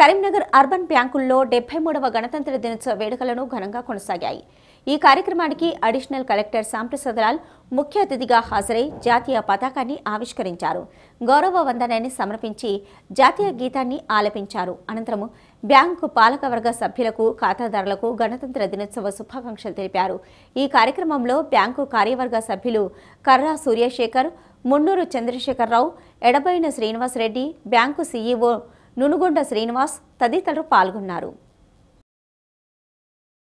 Karimnagar urban బ్యాంకుల్లో డెబ్బై మూడవ గణతంత్ర దినోత్సవ వేడుకలను ఘనంగా కొనసాగాయి ఈ కార్యక్రమానికి అడిషనల్ కలెక్టర్ సాంప్రసాద్ ముఖ్య అతిథిగా హాజరై జాతీయ పతాకాన్ని ఆవిష్కరించారు గౌరవ వందనాన్ని సమర్పించి జాతీయ గీతాన్ని ఆలపించారు అనంతరం బ్యాంకు పాలకవర్గ సభ్యులకు ఖాతాదారులకు గణతంత్ర దినోత్సవ శుభాకాంక్షలు తెలిపారు ఈ కార్యక్రమంలో బ్యాంకు కార్యవర్గ సభ్యులు కర్రా సూర్యశేఖర్ మున్నూరు చంద్రశేఖరరావు ఎడబైన శ్రీనివాసరెడ్డి బ్యాంకు సీఈఓ నునుగొండ శ్రీనివాస్ తదితరులు పాల్గొన్నారు